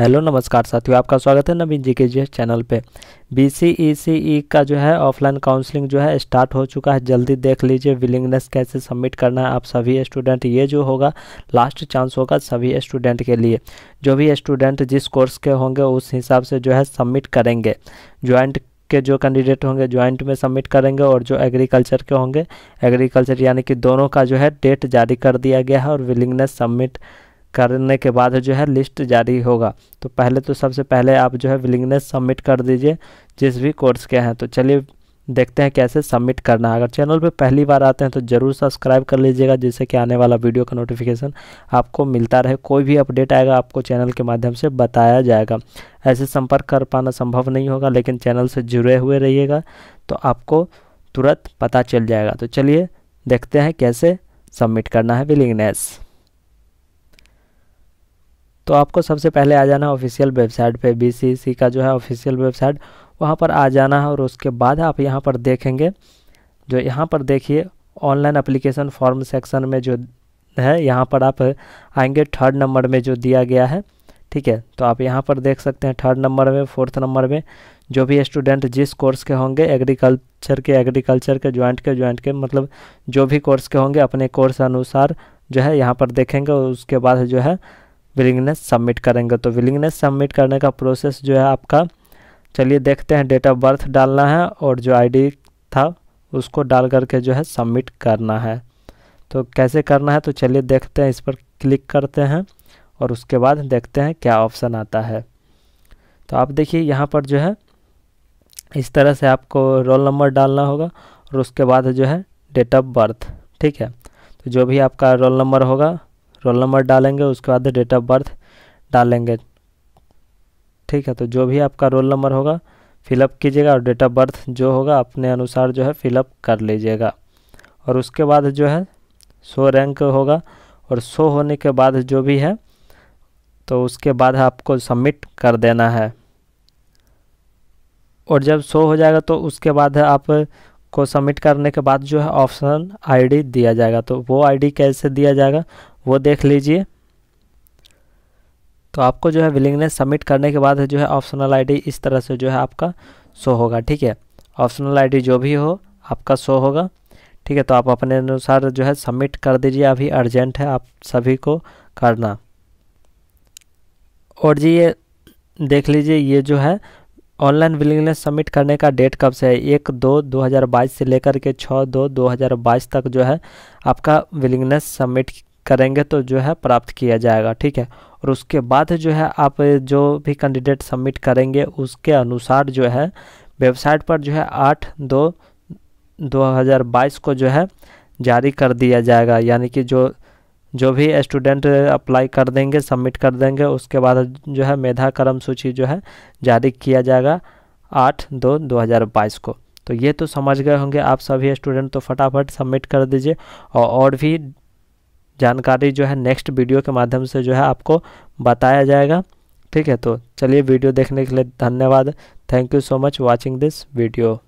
hello नमस्कार साथियों आपका स्वागत है नवीन जी के जी चैनल पे बी सी ई सी ई का जो है ऑफलाइन काउंसलिंग जो है स्टार्ट हो चुका है जल्दी देख लीजिए विलिंगनेस कैसे सबमिट करना है आप सभी स्टूडेंट ये जो होगा लास्ट चांस होगा सभी स्टूडेंट के लिए जो भी स्टूडेंट जिस कोर्स के होंगे उस हिसाब से जो है सबमिट करेंगे ज्वाइंट के जो कैंडिडेट होंगे ज्वाइंट में सबमिट करेंगे और जो एग्रीकल्चर के होंगे एग्रीकल्चर यानी कि दोनों का जो है डेट जारी कर दिया गया है और विलिंगनेस सबमिट करने के बाद जो है लिस्ट जारी होगा तो पहले तो सबसे पहले आप जो है विलिंगनेस सबमिट कर दीजिए जिस भी कोर्स के हैं तो चलिए देखते हैं कैसे सबमिट करना है अगर चैनल पर पहली बार आते हैं तो ज़रूर सब्सक्राइब कर लीजिएगा जिससे कि आने वाला वीडियो का नोटिफिकेशन आपको मिलता रहे कोई भी अपडेट आएगा आपको चैनल के माध्यम से बताया जाएगा ऐसे संपर्क कर पाना संभव नहीं होगा लेकिन चैनल से जुड़े हुए रहिएगा तो आपको तुरंत पता चल जाएगा तो चलिए देखते हैं कैसे सबमिट करना है विलिंगनेस तो आपको सबसे पहले आ जाना है ऑफिशियल वेबसाइट पे बीसीसी का जो है ऑफिशियल वेबसाइट वहाँ पर आ जाना है और उसके बाद आप यहाँ पर देखेंगे जो यहाँ पर देखिए ऑनलाइन अप्लीकेशन फॉर्म सेक्शन में जो है यहाँ पर आप आएंगे थर्ड नंबर में जो दिया गया है ठीक है तो आप यहाँ पर देख सकते हैं थर्ड नंबर में फोर्थ नंबर में जो भी स्टूडेंट जिस कोर्स के होंगे एग्रीकल्चर के एग्रीकल्चर के ज्वाइंट के ज्वाइंट के मतलब जो भी कोर्स के होंगे अपने कोर्स अनुसार जो है यहाँ पर देखेंगे उसके बाद जो है विलिंगनेस सबमिट करेंगे तो विलिंगनेस सबमिट करने का प्रोसेस जो है आपका चलिए देखते हैं डेट ऑफ बर्थ डालना है और जो आई था उसको डाल करके जो है सबमिट करना है तो कैसे करना है तो चलिए देखते हैं इस पर क्लिक करते हैं और उसके बाद देखते हैं क्या ऑप्शन आता है तो आप देखिए यहाँ पर जो है इस तरह से आपको रोल नंबर डालना होगा और उसके बाद जो है डेट ऑफ बर्थ ठीक है तो जो भी आपका रोल नंबर होगा रोल नंबर डालेंगे उसके बाद डेट ऑफ बर्थ डालेंगे ठीक है तो जो भी आपका रोल नंबर होगा फिलअप कीजिएगा और डेट ऑफ बर्थ जो होगा अपने अनुसार जो है फिलअप कर लीजिएगा और उसके बाद जो है सो रैंक होगा और सो होने के बाद जो भी है तो उसके बाद आपको सबमिट कर देना है और जब सो हो जाएगा तो उसके बाद आप को सबमिट करने के बाद जो है ऑप्शनल आईडी दिया जाएगा तो वो आईडी कैसे दिया जाएगा वो देख लीजिए तो आपको जो है विलिंगनेस सबमिट करने के बाद जो है ऑप्शनल आईडी इस तरह से जो है आपका शो होगा ठीक है ऑप्शनल आईडी जो भी हो आपका शो होगा ठीक है तो आप अपने अनुसार जो है सबमिट कर दीजिए अभी अर्जेंट है आप सभी को करना और जी ये देख लीजिए ये जो है ऑनलाइन विलिंगनेस सबमिट करने का डेट कब से है एक दो दो हज़ार बाईस से लेकर के छः दो दो हज़ार बाईस तक जो है आपका विलिंगनेस सबमिट करेंगे तो जो है प्राप्त किया जाएगा ठीक है और उसके बाद जो है आप जो भी कैंडिडेट सबमिट करेंगे उसके अनुसार जो है वेबसाइट पर जो है आठ दो 2022 को जो है जारी कर दिया जाएगा यानी कि जो जो भी स्टूडेंट अप्लाई कर देंगे सबमिट कर देंगे उसके बाद जो है मेधा क्रम सूची जो है जारी किया जाएगा आठ दो 2022 को तो ये तो समझ गए होंगे आप सभी स्टूडेंट तो फटाफट सबमिट कर दीजिए और, और भी जानकारी जो है नेक्स्ट वीडियो के माध्यम से जो है आपको बताया जाएगा ठीक है तो चलिए वीडियो देखने के लिए धन्यवाद thank you so much watching this video